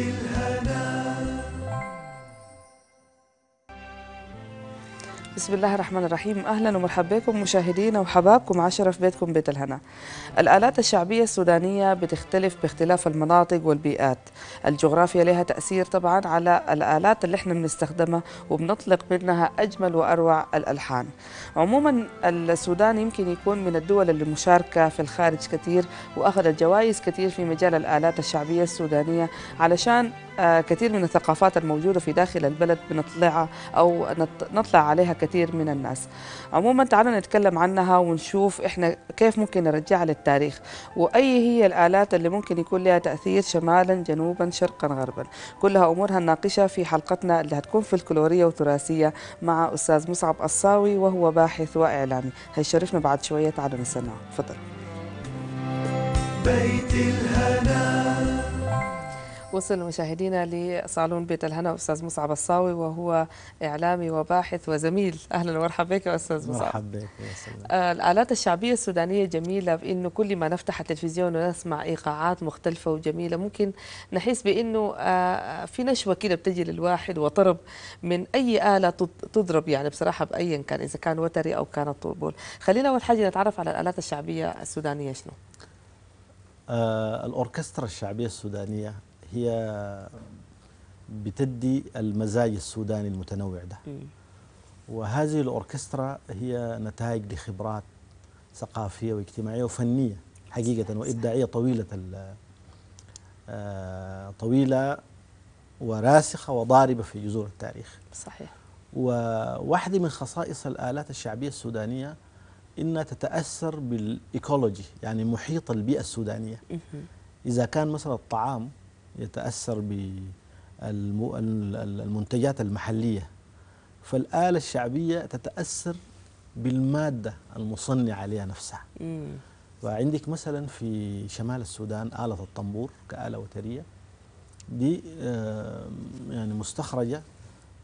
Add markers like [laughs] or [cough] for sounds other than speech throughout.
still بسم الله الرحمن الرحيم أهلا ومرحبا بكم مشاهدينا وحبابكم عشرة في بيتكم بيت الهنا الآلات الشعبية السودانية بتختلف باختلاف المناطق والبيئات الجغرافيا لها تأثير طبعا على الآلات اللي احنا بنستخدمها وبنطلق منها أجمل وأروع الألحان عموما السودان يمكن يكون من الدول اللي مشاركة في الخارج كثير وأخذت جوائز كثير في مجال الآلات الشعبية السودانية علشان كثير من الثقافات الموجودة في داخل البلد بنطلعها أو نطلع عليها كثير من الناس عموما تعالوا نتكلم عنها ونشوف إحنا كيف ممكن نرجعها للتاريخ وأي هي الآلات اللي ممكن يكون لها تأثير شمالا جنوبا شرقا غربا كلها أمورها الناقشة في حلقتنا اللي هتكون في الكلورية وتراثية مع أستاذ مصعب الصاوي وهو باحث وإعلامي هيشرفنا بعد شوية تعالوا نسمعه تفضل بيت الهنا وصل مشاهدينا لصالون بيت الهنا استاذ مصعب الصاوي وهو اعلامي وباحث وزميل اهلا ومرحبا بك يا استاذ مصعب مرحبا بك يا سلام آه، الالات الشعبيه السودانيه جميله بانه كل ما نفتح التلفزيون ونسمع ايقاعات مختلفه وجميله ممكن نحس بانه آه، في نشوه كده بتجي للواحد وطرب من اي اله تضرب يعني بصراحه بايا كان اذا كان وتري او كان طربول خلينا اول حاجه نتعرف على الالات الشعبيه السودانيه شنو آه، الأوركسترا الشعبية السودانية هي بتدي المزاج السوداني المتنوع ده إيه. وهذه الأوركسترا هي نتائج لخبرات ثقافية واجتماعية وفنية حقيقة وإبداعية طويلة آه، طويلة وراسخة وضاربة في جذور التاريخ صحيح وواحدة من خصائص الآلات الشعبية السودانية إنها تتأثر بالإيكولوجي يعني محيط البيئة السودانية إذا كان مثلا الطعام يتأثر بالمنتجات المحلية فالآلة الشعبية تتأثر بالمادة المصنعة لها نفسها مم. وعندك مثلا في شمال السودان آلة الطنبور كآلة وترية دي يعني مستخرجة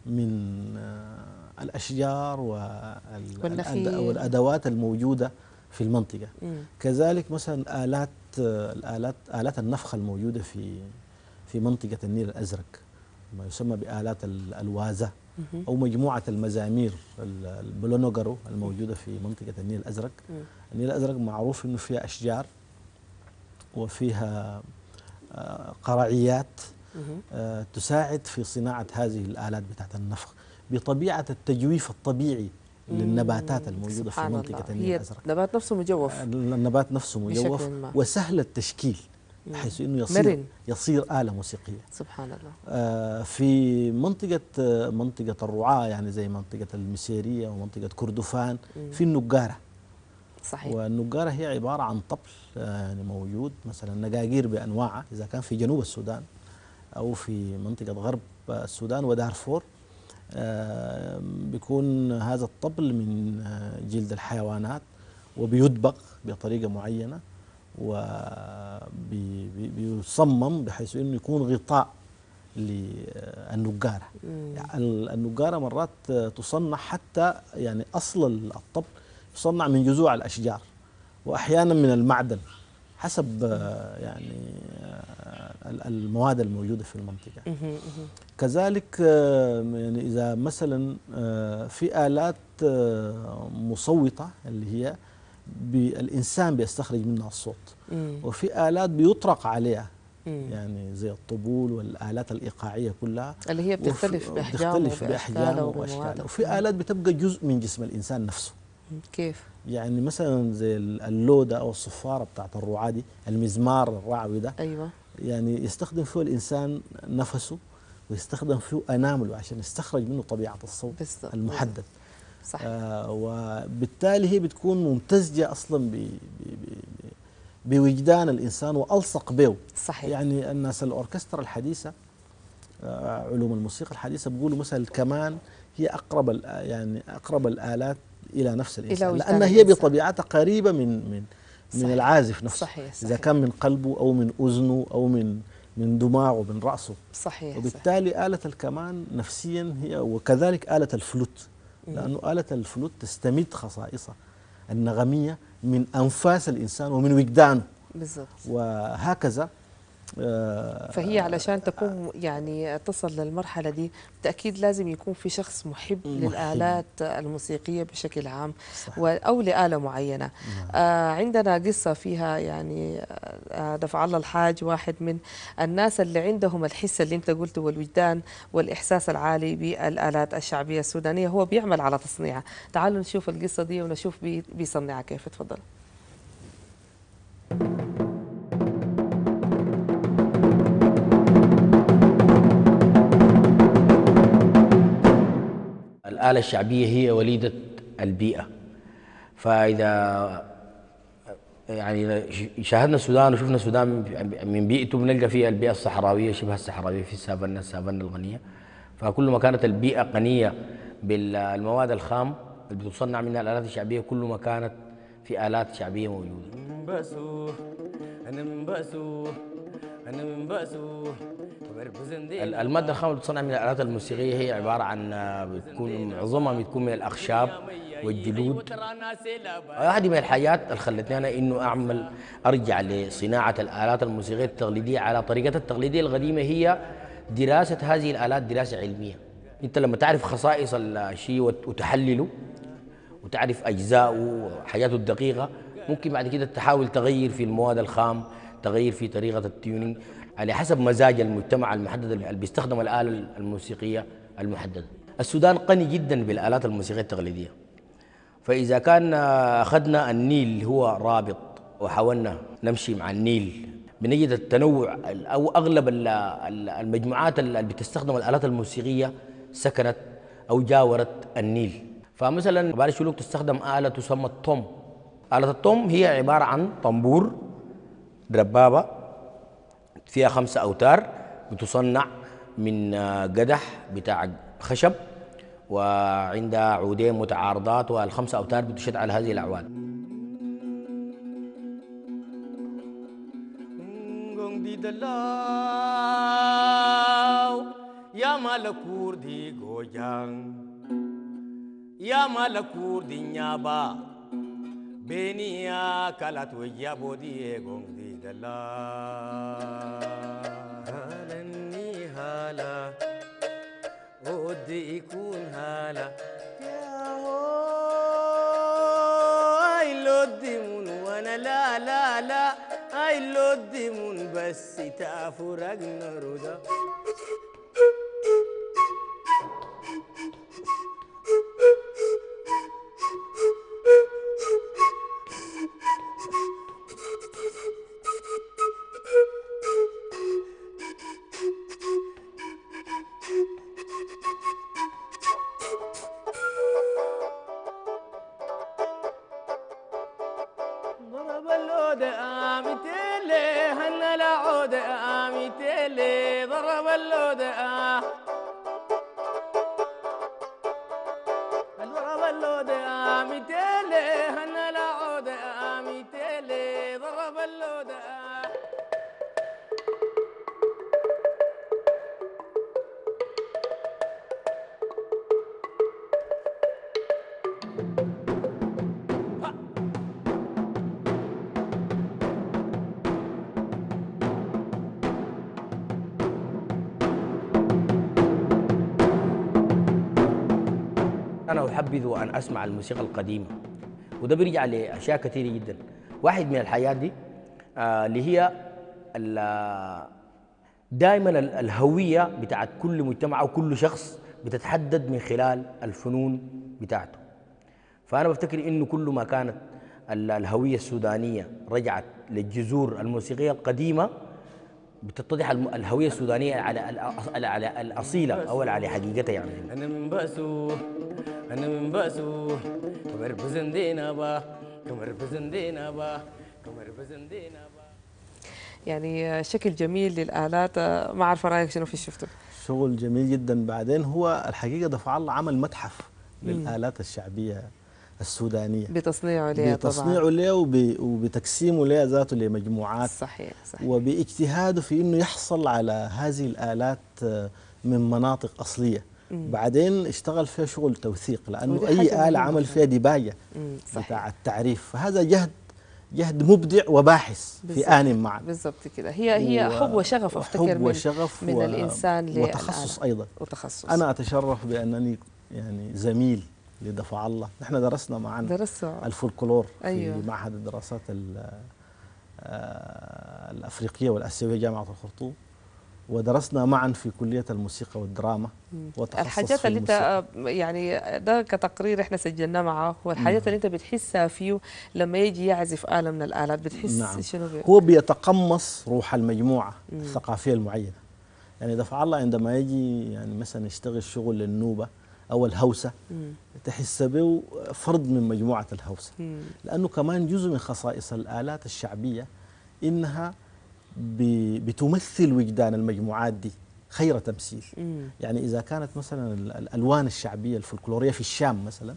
من آه، الأشجار والأدوات الموجودة في المنطقة مم. كذلك مثلا آلات آه، الآلات آلات النفخ الموجودة في في منطقة النيل الأزرق ما يسمى بآلات الوازة أو مجموعة المزامير البلونوغرو الموجودة في منطقة النيل الأزرق النيل الأزرق معروف أنه فيها أشجار وفيها آه، قرعيات آه، تساعد في صناعة هذه الآلات بتاعت النفخ بطبيعة التجويف الطبيعي للنباتات الموجودة في منطقة النيل الأزرق آه، النبات نفسه مجوف النبات نفسه مجوف وسهل التشكيل بحيث انه يصير مرن. يصير اله موسيقيه سبحان الله آه في منطقه آه، منطقه الرعاه يعني زي منطقه المسيريه ومنطقه كردفان مم. في النجاره صحيح والنجاره هي عباره عن طبل آه، يعني موجود مثلا نجاجير بانواعها اذا كان في جنوب السودان او في منطقه غرب السودان ودارفور آه بيكون هذا الطبل من آه، جلد الحيوانات وبيدبغ بطريقه معينه وبيصمم بحيث انه يكون غطاء للنجارة يعني النجارة مرات تصنع حتى يعني أصل الطبل يصنع من جذوع الأشجار وأحيانا من المعدن حسب يعني المواد الموجودة في المنطقة كذلك يعني إذا مثلا آه، في آلات آه، مصوتة اللي هي بي الانسان بيستخرج منها الصوت وفي الات بيطرق عليها يعني زي الطبول والالات الايقاعيه كلها اللي هي بتختلف باحجام بأحجام واشكال وفي الات بتبقى جزء من جسم الانسان نفسه كيف يعني مثلا زي اللوده او الصفاره بتاعت الرعاه دي المزمار الرعوي ده ايوه يعني يستخدم فيه الانسان نفسه ويستخدم فيه انامله عشان يستخرج منه طبيعه الصوت بالضبط. المحدد صح. آه وبالتالي هي بتكون ممتزجه اصلا ب بوجدان الانسان والصق به صحيح يعني الناس الاوركسترا الحديثه آه علوم الموسيقى الحديثه بيقولوا مثلا الكمان هي اقرب يعني اقرب الالات الى نفس الانسان إلى لان هي بطبيعتها قريبه من من صحيح. من العازف نفسه صحيح. صحيح. اذا كان من قلبه او من اذنه او من من دماغه من راسه صحيح وبالتالي صحيح. اله الكمان نفسيا هي وكذلك اله الفلوت لأنه آلة الفلوت تستمد خصائصها النغمية من أنفاس الإنسان ومن وجدانه بالظبط وهكذا آه، فهي علشان تقوم يعني تصل للمرحله دي بالتاكيد لازم يكون في شخص محب, محب. للالات الموسيقيه بشكل عام صح. او لاله معينه نعم. آه عندنا قصه فيها يعني آه،, آه دفع الله الحاج واحد من الناس اللي عندهم الحس اللي انت قلته والوجدان والاحساس العالي بالالات الشعبيه السودانيه هو بيعمل على تصنيعها تعالوا نشوف القصه دي ونشوف بيصنعها كيف تفضل الآلة الشعبية هي وليدة البيئة فإذا يعني شاهدنا السودان وشفنا السودان من بيئته بنلقى فيها البيئة الصحراوية شبه الصحراوية في السافنة السافنة الغنية فكل ما كانت البيئة غنية بالمواد الخام اللي بتصنع منها الآلات الشعبية كل ما كانت في آلات شعبية موجودة أنا من بأسه المادة الخام اللي بتصنع من الآلات الموسيقية هي عبارة عن آه، بتكون معظمها بتكون من الأخشاب والجلود أيوة هذه من الحاجات اللي خلتني أنا إنه أعمل أرجع لصناعة الآلات الموسيقية التقليدية على طريقة التقليدية القديمة هي دراسة هذه الآلات دراسة علمية أنت لما تعرف خصائص الشيء وتحلله وتعرف أجزاءه وحياته الدقيقة ممكن بعد كده تحاول تغير في المواد الخام تغير في طريقة التيونينج على حسب مزاج المجتمع المحدد اللي بيستخدم الآلة الموسيقية المحددة السودان قني جدا بالآلات الموسيقية التقليدية فإذا كان أخذنا النيل هو رابط وحاولنا نمشي مع النيل بنجد التنوع أو أغلب المجموعات اللي بتستخدم الآلات الموسيقية سكنت أو جاورت النيل فمثلا قبائل الشلوك تستخدم آلة تسمى الطم آلة الطم هي عبارة عن طنبور دبابة فيها خمسة أوتار بتصنع من آه، قدح بتاع خشب وعندها عودين متعارضات والخمسة أوتار بتشد على هذه الأعواد يا مالكور دي جوجان يا مالكور دي نيابا يا كالات ويابو بودي جونج لا هلني هلا ودي يكون هلا يا هاي لودي من وانا لا لا لا اي لودي من بس تعفو رجنا رضا أحبذ أن أسمع الموسيقى القديمة وده بيرجع لأشياء كثيرة جدا واحد من الحاجات دي آه، اللي هي دائما الهوية بتاعت كل مجتمع أو كل شخص بتتحدد من خلال الفنون بتاعته فأنا بفتكر إنه كل ما كانت الهوية السودانية رجعت للجذور الموسيقية القديمة بتتضح الهويه السودانيه على على الاصيله او على حقيقتها يعني انا من بأسه கண்ணமும் பாசு கமர் பசந்தேனாபா கமர் பசந்தேனாபா கமர் பசந்தேனாபா يعني آه, شكل جميل للآلات آه, ما أعرف رأيك شنو في شفته شغل جميل جدا بعدين هو الحقيقة دفع الله عمل متحف للآلات الشعبية السودانية بتصنيعه ليه بتصنيعه طبعا. ليه وبتقسيمه ليه ذاته لمجموعات صحيح صحيح وباجتهاده في أنه يحصل على هذه الآلات آه, من مناطق أصلية بعدين اشتغل فيها شغل توثيق لانه اي اله عمل فيها دباجه بتاع التعريف فهذا جهد جهد مبدع وباحث في آن معا بالضبط كده هي هي و... حب وشغف افتكر حب وشغف من, و... من الانسان وتخصص ايضا وتخصص انا اتشرف بانني يعني زميل لدفع الله نحن درسنا معا درسنا الفولكلور أيوة. في معهد الدراسات آه، الافريقيه والاسيويه جامعه الخرطوم ودرسنا معا في كلية الموسيقى والدراما الحاجات اللي انت آه، يعني ده كتقرير احنا سجلناه معاه والحاجات اللي انت بتحسها فيه لما يجي يعزف آلة من الآلات بتحس نعم. شنو بي... هو بيتقمص روح المجموعة مم. الثقافية المعينة يعني دفع الله عندما يجي يعني مثلا يشتغل شغل للنوبة أو الهوسة مم. تحس به فرد من مجموعة الهوسة مم. لأنه كمان جزء من خصائص الآلات الشعبية إنها بتمثل وجدان المجموعات دي خير تمثيل مم. يعني إذا كانت مثلا الألوان الشعبية الفلكلورية في الشام مثلا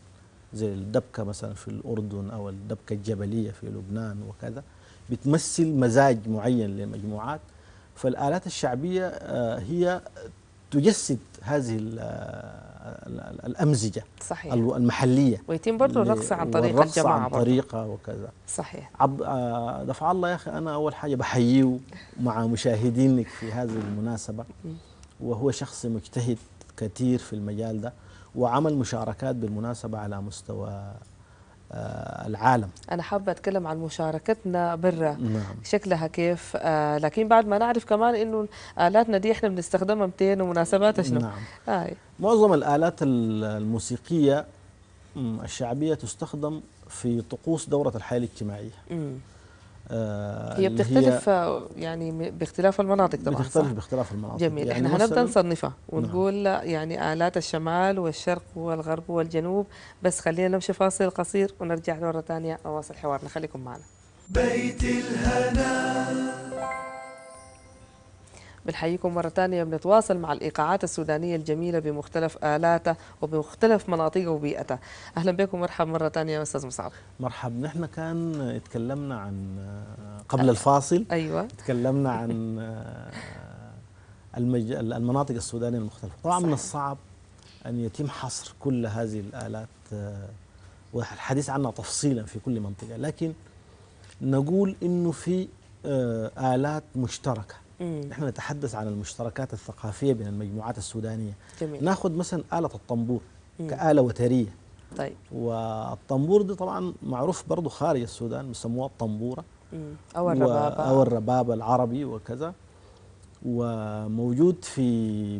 زي الدبكة مثلا في الأردن أو الدبكة الجبلية في لبنان وكذا بتمثل مزاج معين للمجموعات فالآلات الشعبية آه، هي تجسد هذه آه، الأمزجة صحيح. المحلية ويتم برضه الرقص عن طريق الجماعة الرقص عن طريقة وكذا صحيح عب... آه، دفع الله يا أخي أنا أول حاجة بحييه مع مشاهدينك في هذه المناسبة وهو شخص مجتهد كثير في المجال ده وعمل مشاركات بالمناسبة على مستوى آه، العالم أنا حابة أتكلم عن مشاركتنا برا نعم. شكلها كيف آه لكن بعد ما نعرف كمان إنه آلاتنا دي إحنا بنستخدمها متين ومناسباتها شنو نعم. آه. معظم الآلات الموسيقية الشعبية تستخدم في طقوس دورة الحياة الاجتماعية آه هي بتختلف هي آه، يعني باختلاف المناطق طبعا بتختلف صح؟ باختلاف المناطق جميل يعني احنا هنبدا نصنفها ونقول نعم. يعني الات الشمال والشرق والغرب والجنوب بس خلينا نمشي فاصل قصير ونرجع مره ثانيه اواصل حوارنا خليكم معنا بيت الهنا بنحييكم مرة ثانية بنتواصل مع الإيقاعات السودانية الجميلة بمختلف آلاتها وبمختلف مناطقها وبيئتها أهلا بكم مرحبا مرة ثانية أستاذ مصعب مرحبا نحن كان تكلمنا عن قبل الفاصل أيوة تكلمنا عن آه، المج... المناطق السودانية المختلفة طبعا صحيح. من الصعب أن يتم حصر كل هذه الآلات آه، والحديث عنها تفصيلا في كل منطقة لكن نقول أنه في آه، آلات مشتركة مم. نحن نتحدث عن المشتركات الثقافيه بين المجموعات السودانيه جميل. ناخذ مثلا اله الطنبور مم. كاله وتريه طيب والطنبور دي طبعا معروف برضه خارج السودان بيسموها الطنبوره او الربابه او الربابه العربي وكذا وموجود في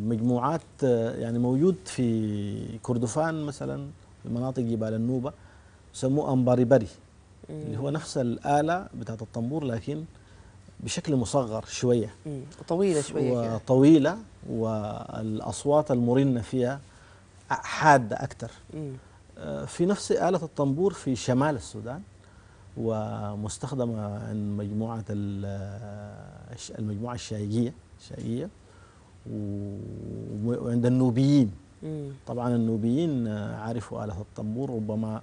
مجموعات يعني موجود في كردفان مثلا في مناطق جبال النوبه سموه امباري بري اللي هو نفس الاله بتاعت الطنبور لكن بشكل مصغر شويه طويله شويه وطويله والاصوات المرنه فيها حاده اكثر آه، في نفس آلة الطنبور في شمال السودان ومستخدمة عند مجموعة آه، المجموعة الشايقية الشايقية وعند النوبيين طبعا النوبيين آه، عرفوا آلة الطنبور ربما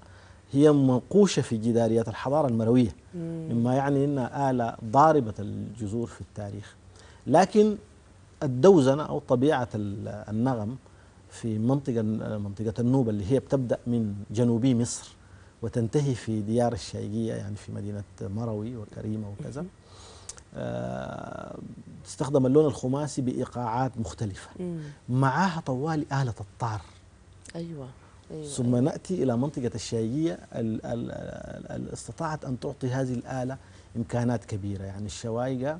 هي منقوشة في جداريات الحضارة المروية مما يعني أنها آلة ضاربة الجذور في التاريخ لكن الدوزنة أو طبيعة النغم في منطقة منطقة النوبة اللي هي بتبدأ من جنوبي مصر وتنتهي في ديار الشيقية يعني في مدينة مروي وكريمة وكذا آه، تستخدم اللون الخماسي بإيقاعات مختلفة معها طوالي آلة الطار أيوة أيوة ثم أيوة. نأتي إلى منطقة الشايية استطاعت أن تعطي هذه الآلة إمكانات كبيرة يعني الشوايقة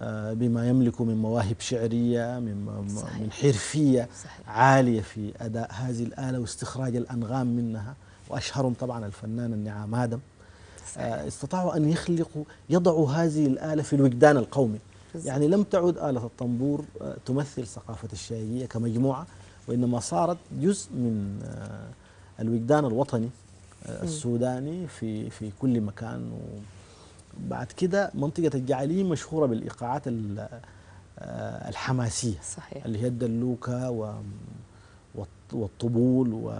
آه، بما يملك من مواهب شعرية من, صحيح. من حرفية صحيح. عالية في أداء هذه الآلة واستخراج الأنغام منها وأشهرهم طبعا الفنان النعام آدم آه، صحيح. استطاعوا أن يخلقوا يضعوا هذه الآلة في الوجدان القومي يعني لم تعد آلة الطنبور آه، تمثل ثقافة الشاييه كمجموعة وإنما صارت جزء من آه، الوجدان الوطني آه، السوداني في في كل مكان وبعد كده منطقة الجعلية مشهورة بالإيقاعات آه، الحماسية صحيح. اللي هي الدلوكة و والطبول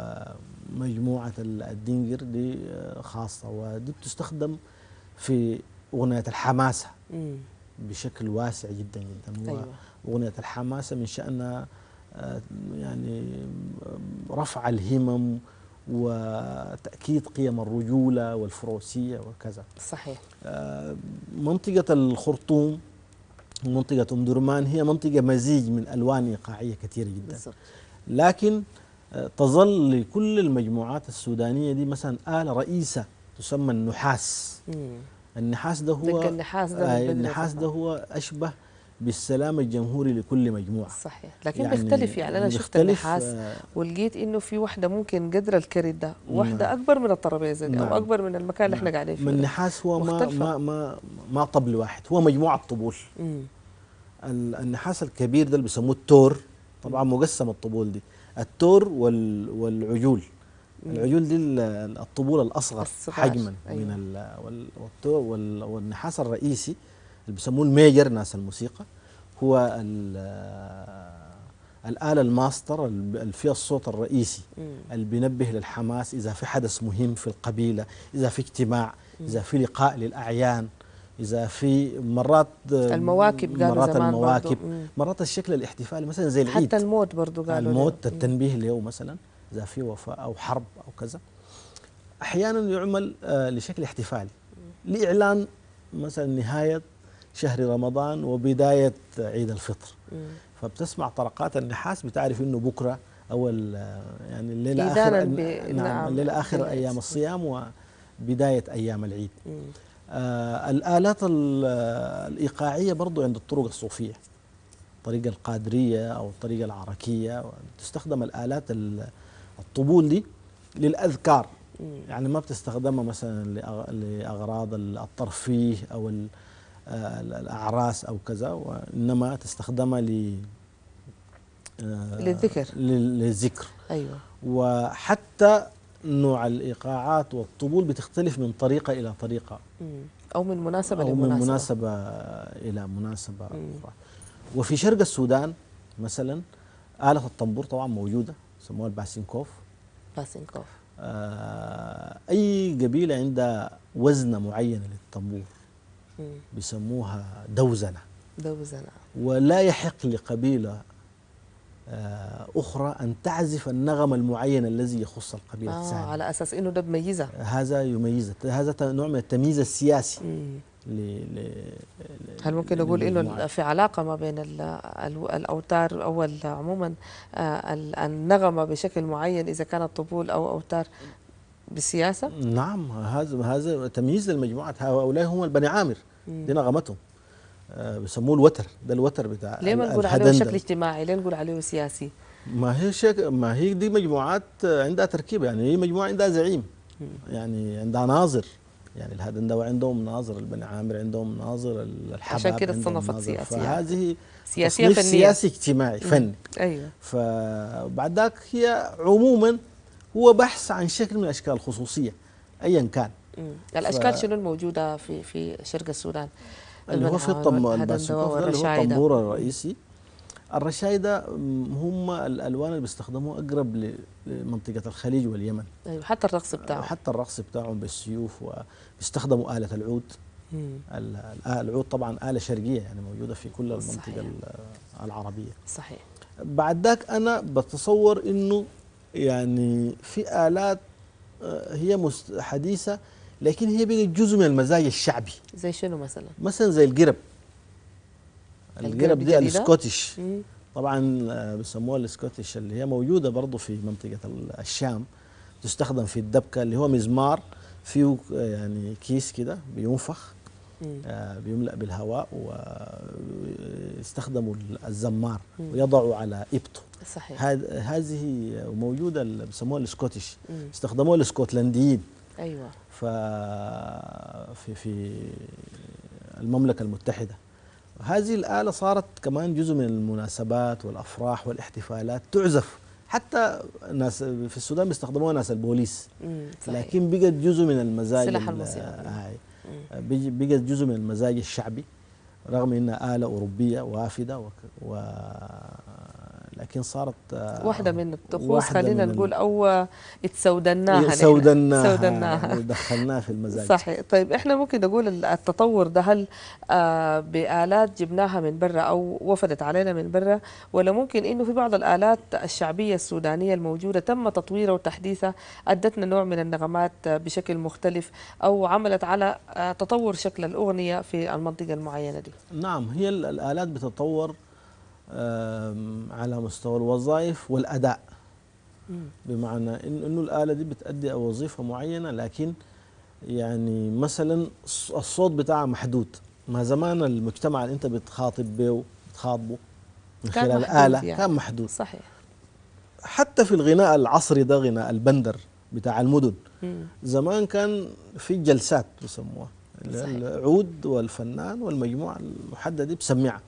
ومجموعة الدنجر دي خاصة ودي بتستخدم في أغنية الحماسة بشكل واسع جدا جدا أيوة. وأغنية الحماسة من شأنها آه، يعني رفع الهمم وتأكيد قيم الرجولة والفروسية وكذا صحيح آه، منطقة الخرطوم منطقة أم درمان هي منطقة مزيج من ألوان إيقاعية كثيرة جدا بالزبط. لكن آه، تظل لكل المجموعات السودانية دي مثلا آلة رئيسة تسمى النحاس مم. النحاس ده هو النحاس ده, آه النحاس ده هو أشبه بالسلام الجمهوري لكل مجموعه صحيح لكن يعني بيختلف يعني انا شفت النحاس آه، ولقيت انه في وحده ممكن قدر الكريت ده نعم. وحده نعم اكبر من الطرابيزة نعم او اكبر من المكان اللي نعم. احنا قاعدين فيه النحاس هو ما ما ما ما طبل واحد هو مجموعه طبول النحاس الكبير ده اللي بيسموه التور طبعا مقسم الطبول دي التور وال والعجول العجول دي الطبول الاصغر حجما أيوة. من والنحاس الرئيسي اللي بيسموه الميجر ناس الموسيقى هو الآلة الماستر اللي فيها الصوت الرئيسي اللي بينبه للحماس إذا في حدث مهم في القبيلة إذا في اجتماع إذا في لقاء للأعيان إذا في مرات آه، المواكب قالوا مرات زمان المواكب برضو. مرات الشكل الاحتفالي مثلا زي العيد حتى الموت برضو قالوا الموت التنبيه هو مثلا إذا في وفاة أو حرب أو كذا أحيانا يعمل آه، لشكل احتفالي لإعلان مثلا نهاية شهر رمضان وبداية عيد الفطر فبتسمع طرقات النحاس بتعرف انه بكره اول يعني الليله اخر نعم،, نعم الليله نعم، اخر نعم. ايام الصيام وبدايه ايام العيد آه الالات الايقاعيه برضو عند الطرق الصوفيه الطريقه القادريه او الطريقه العركيه تستخدم الالات الطبول دي للاذكار يعني ما بتستخدمها مثلا لاغراض الترفيه او الأعراس أو كذا وإنما تستخدم ل آه، للذكر للذكر أيوة وحتى نوع الإيقاعات والطبول بتختلف من طريقة إلى طريقة أو من مناسبة أو لمناسبة. من مناسبة إلى مناسبة أخرى وفي شرق السودان مثلا آلة الطنبور طبعا موجودة سموها الباسينكوف باسينكوف آه أي قبيلة عندها وزنة معينة للطنبور بيسموها دوزنة دوزنة ولا يحق لقبيلة آه، أخرى أن تعزف النغم المعين الذي يخص القبيلة آه الثانية على أساس أنه ده بيميزها هذا يميزها هذا نوع من التمييز السياسي مم. ل ل هل ممكن نقول انه في علاقه ما بين الاوتار او عموما آه، النغمه بشكل معين اذا كانت طبول او اوتار بالسياسه؟ نعم هذا هذا تمييز للمجموعات هؤلاء هم البني عامر دي نغمتهم آه، بيسموه الوتر ده الوتر بتاع ليه ما نقول عليه شكل اجتماعي ليه نقول عليه سياسي ما هي شك... ما هي دي مجموعات عندها تركيبه يعني هي مجموعه عندها زعيم يعني عندها ناظر يعني الهدندوة عندهم ناظر البني عامر عندهم ناظر الحباب عشان كده تصنفت سياسية فهذه سياسية فنية سياسي اجتماعي فني ايوه فبعد ذاك هي عموما هو بحث عن شكل من اشكال الخصوصية ايا كان الاشكال ف... شنو الموجوده في في شرق السودان اللي هو في الطم... الباسوكوف الطنبور الرئيسي الرشايدة هم الألوان اللي بيستخدموها أقرب لمنطقة الخليج واليمن أيوة حتى الرقص بتاعهم حتى الرقص بتاعهم بالسيوف وبيستخدموا آلة العود مم. العود طبعا آلة شرقية يعني موجودة في كل المنطقة صحيح. العربية صحيح بعد ذاك أنا بتصور أنه يعني في آلات آه، هي حديثة لكن هي بقت جزء من المزايا الشعبي زي شنو مثلا؟ مثلا زي القرب القرب دي الاسكوتش طبعا آه، بيسموها الاسكوتش اللي هي موجوده برضه في منطقه الشام تستخدم في الدبكه اللي هو مزمار فيه آه، يعني كيس كده بينفخ آه بيملأ بالهواء ويستخدموا آه، الزمار ويضعوا على إبطه صحيح هذه موجودة بيسموها الاسكوتش استخدموها الاسكتلنديين أيوة في في المملكة المتحدة هذه الآلة صارت كمان جزء من المناسبات والأفراح والاحتفالات تعزف حتى ناس في السودان بيستخدموها ناس البوليس صحيح. لكن بقت جزء من المزاج السلاح آه، هاي بقت جزء من المزاج الشعبي رغم انها آلة أوروبية وافدة و, و... لكن صارت آه، واحده من الطقوس خلينا نقول او اتسودناها إيه، سودناها سودناها يعني دخلناها في المزاج [laughs] صحيح طيب احنا ممكن نقول التطور ده هل آه، بالات جبناها من برا او وفدت علينا من برا ولا ممكن انه في بعض الالات الشعبيه السودانيه الموجوده تم تطويرها وتحديثها ادتنا نوع من النغمات آه، بشكل مختلف او عملت على تطور شكل الاغنيه في المنطقه المعينه دي نعم هي الالات بتتطور على مستوى الوظائف والأداء بمعنى إنه الآلة دي بتأدي وظيفة معينة لكن يعني مثلا الصوت بتاعها محدود ما زمان المجتمع اللي انت بتخاطب به بتخاطبه من خلال آلة يعني. كان محدود صحيح حتى في الغناء العصري ده غناء البندر بتاع المدن مم. زمان كان في جلسات بسموها العود والفنان والمجموعة المحددة بسمعها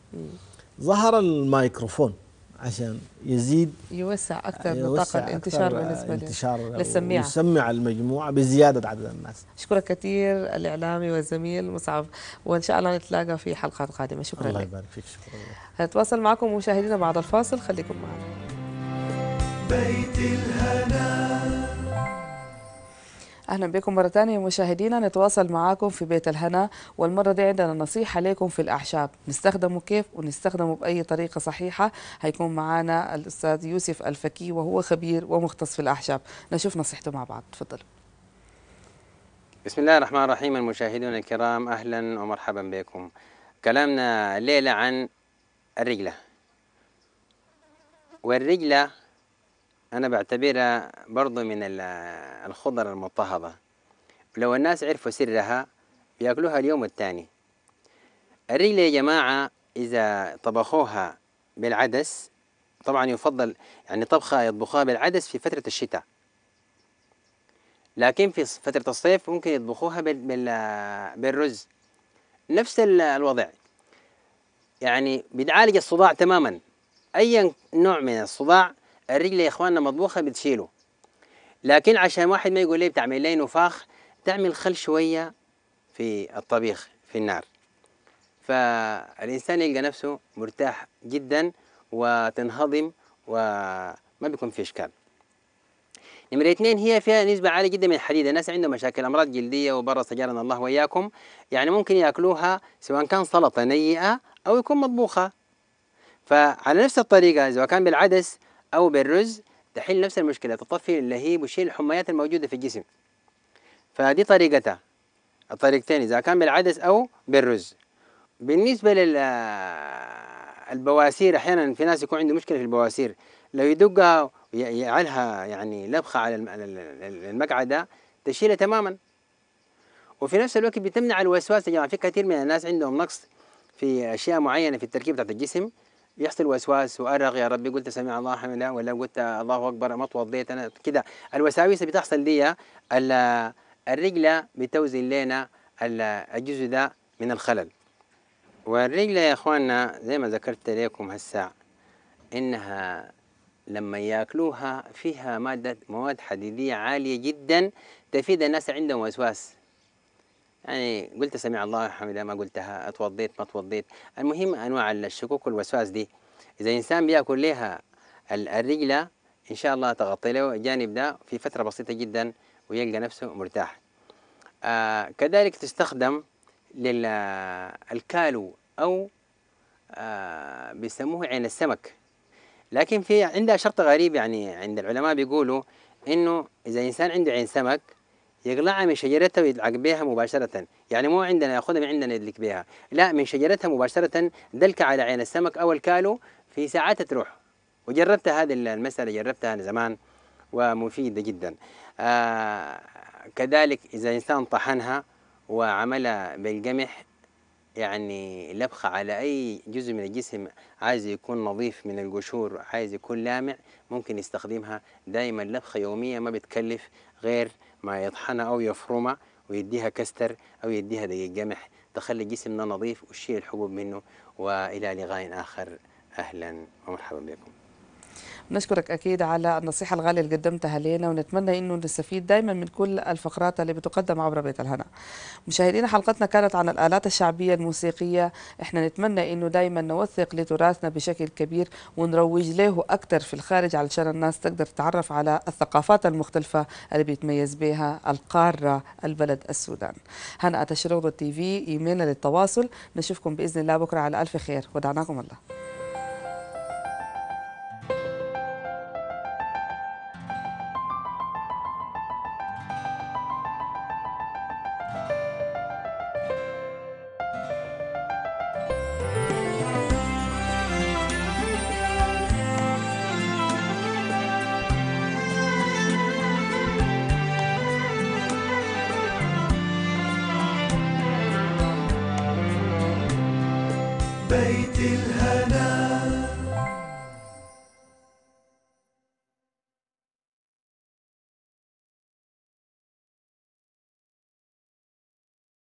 ظهر الميكروفون عشان يزيد يوسع اكثر نطاق الانتشار بالنسبه انتشار للسميعه يسمع المجموعه بزياده عدد الناس اشكرك كثير الاعلامي والزميل مصعب وان شاء الله نتلاقى في حلقات قادمه شكرا الله لك الله يبارك فيك شكرا لك هنتواصل معكم مشاهدينا بعد الفاصل خليكم معنا بيت الهنا اهلا بكم مره ثانيه مشاهدينا نتواصل معاكم في بيت الهنا والمره دي عندنا نصيحه لكم في الاعشاب نستخدمه كيف ونستخدمه باي طريقه صحيحه هيكون معانا الاستاذ يوسف الفكي وهو خبير ومختص في الاعشاب نشوف نصيحته مع بعض تفضل بسم الله الرحمن الرحيم المشاهدون الكرام اهلا ومرحبا بكم كلامنا الليله عن الرجله والرجله أنا بعتبرها برضو من الخضر المضطهدة لو الناس عرفوا سرها بياكلوها اليوم الثاني الرجل يا جماعة إذا طبخوها بالعدس طبعا يفضل يعني طبخة يطبخوها بالعدس في فترة الشتاء لكن في فترة الصيف ممكن يطبخوها بالرز نفس الوضع يعني بتعالج الصداع تماما أي نوع من الصداع الرجل يا إخواننا مطبوخة بتشيله لكن عشان واحد ما يقول لي بتعمل لي نفاخ تعمل خل شوية في الطبيخ في النار فالإنسان يلقى نفسه مرتاح جدا وتنهضم وما بيكون في إشكال نمرة اثنين هي فيها نسبة عالية جدا من الحديد، الناس عندهم مشاكل أمراض جلدية وبرا سجارنا الله وإياكم، يعني ممكن ياكلوها سواء كان سلطة نيئة أو يكون مطبوخة. فعلى نفس الطريقة إذا كان بالعدس أو بالرز تحل نفس المشكلة تطفي اللهيب وتشيل الحميات الموجودة في الجسم فدي طريقتها الطريقتين إذا كان بالعدس أو بالرز بالنسبة لل آه، البواسير أحيانا في ناس يكون عنده مشكلة في البواسير لو يدقها ويعلها يعني لبخة على المقعدة تشيلها تماما وفي نفس الوقت بتمنع الوسواس يا جماعة في كثير من الناس عندهم نقص في أشياء معينة في التركيب بتاعت الجسم يحصل وسواس وارغ يا ربي قلت سمع الله حمله ولا قلت الله اكبر ما توضيت انا كده الوساوس بتحصل لي الرجلة بتوزن لنا الجزء ده من الخلل والرجلة يا اخوانا زي ما ذكرت لكم هسا انها لما ياكلوها فيها مادة مواد حديدية عالية جدا تفيد الناس عندهم وسواس يعني قلت سمع الله حمده ما قلتها اتوضيت ما توضيت المهم انواع الشكوك والوسواس دي اذا الانسان بياكل لها الرجله ان شاء الله تغطي له الجانب ده في فتره بسيطه جدا ويلقى نفسه مرتاح آه كذلك تستخدم للكالو او آه بيسموه عين السمك لكن في عندها شرط غريب يعني عند العلماء بيقولوا انه اذا انسان عنده عين سمك يقلعها من شجرتها ويدلعق بها مباشرة يعني مو عندنا يأخذها من عندنا يدلك بها لا من شجرتها مباشرة دلك على عين السمك أو الكالو في ساعات تروح وجربت هذه المسألة جربتها أنا زمان ومفيدة جدا آه كذلك إذا إنسان طحنها وعمل بالقمح يعني لبخة على أي جزء من الجسم عايز يكون نظيف من القشور عايز يكون لامع ممكن يستخدمها دائما لبخة يومية ما بتكلف غير مع يطحنها او يفرمها ويديها كستر او يديها دقيق قمح تخلي جسمنا نظيف وتشيل الحبوب منه والى لقاء اخر اهلا ومرحبا بكم نشكرك أكيد على النصيحة الغالية اللي قدمتها لنا ونتمنى أنه نستفيد دائما من كل الفقرات اللي بتقدم عبر بيت الهنا مشاهدينا حلقتنا كانت عن الآلات الشعبية الموسيقية احنا نتمنى أنه دائما نوثق لتراثنا بشكل كبير ونروج له أكثر في الخارج علشان الناس تقدر تتعرف على الثقافات المختلفة اللي بيتميز بها القارة البلد السودان هنا الشروق تي في إيميلنا للتواصل نشوفكم بإذن الله بكرة على ألف خير ودعناكم الله